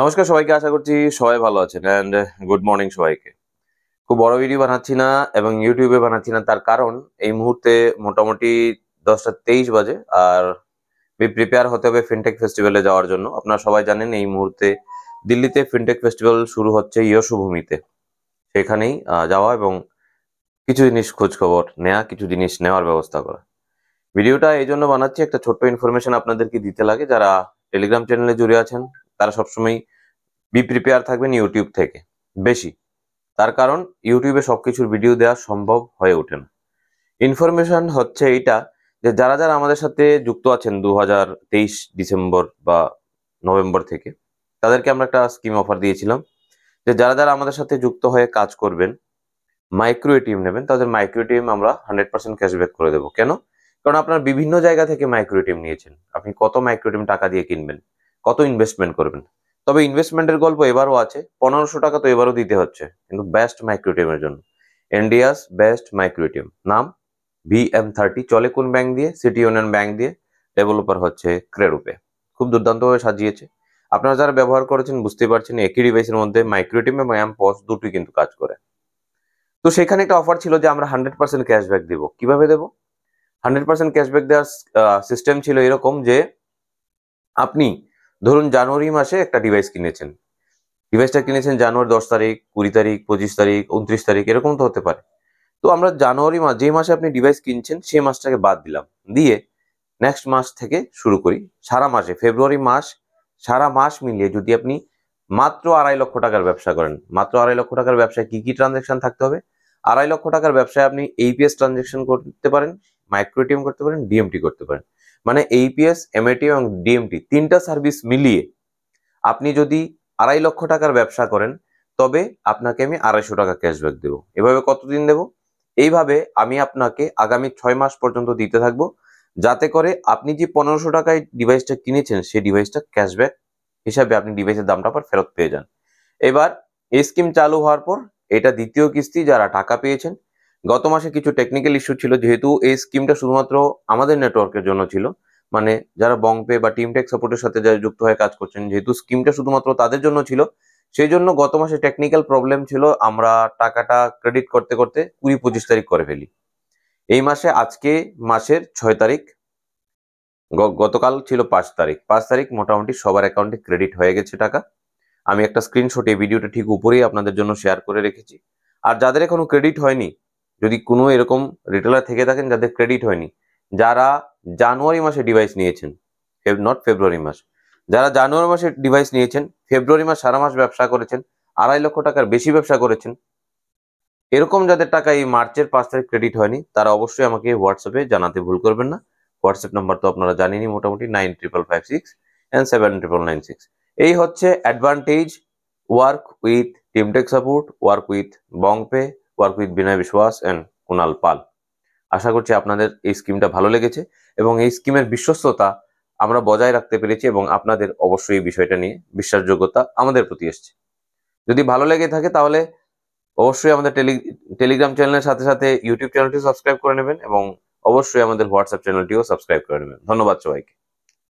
নমস্কার সবাইকে আশা করছি সবাই ভালো আছেন অ্যান্ড গুড মর্নিং সবাইকে খুব বড় ভিডিও বানাচ্ছি না এবং ইউটিউবে বানাচ্ছি না তার কারণ এই মুহূর্তে মোটামুটি দশটা তেইশ বাজে আর বি প্রিপেয়ার হতে হবে ফিনটেক ফেস্টিভ্যালে যাওয়ার জন্য আপনারা সবাই জানেন এই মুহূর্তে দিল্লিতে ফিনটেক ফেস্টিভ্যাল শুরু হচ্ছে ইয়শুভূমিতে সেখানেই যাওয়া এবং কিছু জিনিস খোঁজখবর নেওয়া কিছু জিনিস নেওয়ার ব্যবস্থা করা ভিডিওটা এই জন্য বানাচ্ছি একটা ছোট্ট ইনফরমেশন আপনাদেরকে দিতে লাগে যারা টেলিগ্রাম চ্যানেলে জুড়ে আছেন তারা সবসময় বি প্রিপেয়ার থাকবেন ইউটিউব থেকে বেশি তার কারণ ইউটিউবে সব কিছুর ভিডিও দেওয়া সম্ভব হয়ে ওঠে না ইনফরমেশন হচ্ছে এইটা যে যারা যারা আমাদের সাথে যুক্ত আছেন দু ডিসেম্বর বা নভেম্বর থেকে তাদেরকে আমরা একটা স্কিম অফার দিয়েছিলাম যে যারা যারা আমাদের সাথে যুক্ত হয়ে কাজ করবেন মাইক্রো এটিএম নেবেন তাদের মাইক্রো এটিএম আমরা হান্ড্রেড পার্সেন্ট ক্যাশব্যাক করে দেবো কেন কারণ আপনার বিভিন্ন জায়গা থেকে মাইক্রো এটিএম নিয়েছেন আপনি কত মাইক্রো এটিএম টাকা দিয়ে কিনবেন কত ইনভেস্টমেন্ট করবেন তবে ইনভেস্টমেন্টের গল্প এবারও আছে পনেরোশো টাকা তো এবারও দিতে হচ্ছে কিন্তু বেস্ট মাইক্রোটিয়ামের জন্য ইন্ডিয়াস বেস্ট মাইক্রোটিএম নাম ভি এম থার্টি চলে কোন ব্যাংক দিয়ে সিটি ইউনিয়ন ব্যাংক দিয়ে ডেভেলপার হচ্ছে ক্রেরুপে খুব দুর্দান্তভাবে সাজিয়েছে আপনারা যারা ব্যবহার করেছেন বুঝতে পারছেন একই ডিভাইসের মধ্যে মাইক্রোটিম এবং এম পস দুটোই কিন্তু কাজ করে তো সেখানে একটা অফার ছিল যে আমরা হান্ড্রেড পার্সেন্ট ক্যাশব্যাক দেবো কিভাবে দেবো হান্ড্রেড পার্সেন্ট ক্যাশব্যাক দেওয়ার সিস্টেম ছিল এরকম যে আপনি ধরুন জানুয়ারি মাসে একটা ডিভাইস কিনেছেন ডিভাইসটা কিনেছেন জানুয়ারি দশ তারিখ কুড়ি তারিখ পঁচিশ তারিখ উনত্রিশ তারিখ এরকম তো হতে পারে তো আমরা জানুয়ারি মাস যে মাসে আপনি ডিভাইস কিনছেন সেই মাসটাকে বাদ দিলাম দিয়ে নেক্সট মাস থেকে শুরু করি সারা মাসে ফেব্রুয়ারি মাস সারা মাস মিলিয়ে যদি আপনি মাত্র আড়াই লক্ষ টাকার ব্যবসা করেন মাত্র আড়াই লক্ষ টাকার ব্যবসায় কি কি ট্রানজেকশন থাকতে হবে আড়াই লক্ষ টাকার ব্যবসায় আপনি এইপিএস ট্রানজেকশন করতে পারেন মাইক্রোটিএম করতে পারেন ডিএমটি করতে পারেন মানে এইপিএস এমএটি এবং ডিএমটি তিনটা সার্ভিস মিলিয়ে আপনি যদি আড়াই লক্ষ টাকার ব্যবসা করেন তবে আপনাকে আমি আড়াইশো টাকা ক্যাশব্যাক দেবো এভাবে কতদিন দেব এইভাবে আমি আপনাকে আগামী ছয় মাস পর্যন্ত দিতে থাকব যাতে করে আপনি যে পনেরোশো টাকায় ডিভাইসটা কিনেছেন সেই ডিভাইসটা ক্যাশব্যাক হিসাবে আপনি ডিভাইসের দামটা আবার ফেরত পেয়ে যান এবার এই স্কিম চালু হওয়ার পর এটা দ্বিতীয় কিস্তি যারা টাকা পেয়েছেন গত মাসে কিছু টেকনিক্যাল ইস্যু ছিল যেহেতু এই স্কিমটা শুধুমাত্র আমাদের নেটওয়ার্কের জন্য ছিল মানে যারা বংপে বা টিমটেক সাপোর্টের সাথে যারা যুক্ত হয়ে কাজ করছেন যেহেতু স্কিমটা শুধুমাত্র তাদের জন্য ছিল সেই জন্য গত মাসে টেকনিক্যাল প্রবলেম ছিল আমরা টাকাটা ক্রেডিট করতে করতে কুড়ি পঁচিশ তারিখ করে ফেলি এই মাসে আজকে মাসের ছয় তারিখ গতকাল ছিল পাঁচ তারিখ পাঁচ তারিখ মোটামুটি সবার অ্যাকাউন্টে ক্রেডিট হয়ে গেছে টাকা আমি একটা স্ক্রিনশট এই ভিডিওটা ঠিক উপরেই আপনাদের জন্য শেয়ার করে রেখেছি আর যাদের এখনো ক্রেডিট হয়নি যদি কোনো এরকম রিটেলার থেকে থাকেন যাদের ক্রেডিট হয়নি যারা জানুয়ারি মাসে ডিভাইস নিয়েছেন নট ফেব্রুয়ারি মাস যারা জানুয়ারি মাসে ডিভাইস নিয়েছেন ফেব্রুয়ারি মাস সারা মাস ব্যবসা করেছেন আড়াই লক্ষ টাকার বেশি ব্যবসা করেছেন এরকম যাদের টাকা এই মার্চের পাঁচ তারিখ ক্রেডিট হয়নি তারা অবশ্যই আমাকে হোয়াটসঅ্যাপে জানাতে ভুল করবেন না হোয়াটসঅ্যাপ নাম্বার তো আপনারা জানেনই মোটামুটি nine triple five six and seven triple nine six এই হচ্ছে advantage work with Teamtech support work with Bongpay work with Binoy Biswas and Kunal পাল আশা করছি আপনাদের এই স্কিমটা ভালো লেগেছে এবং এই স্কিমের বিশ্বস্ততা আমরা বজায় রাখতে পেরেছি এবং আপনাদের অবশ্যই এই বিষয়টা নিয়ে বিশ্বাসযোগ্যতা আমাদের প্রতি এসছে যদি ভালো লেগে থাকে তাহলে অবশ্যই আমাদের টেলি টেলিগ্রাম চ্যানেলের সাথে সাথে ইউটিউব চ্যানেলটিও সাবস্ক্রাইব করে নেবেন এবং অবশ্যই আমাদের হোয়াটসঅ্যাপ চ্যানেলটিও সাবস্ক্রাইব করে নেবেন ধন্যবাদ সবাইকে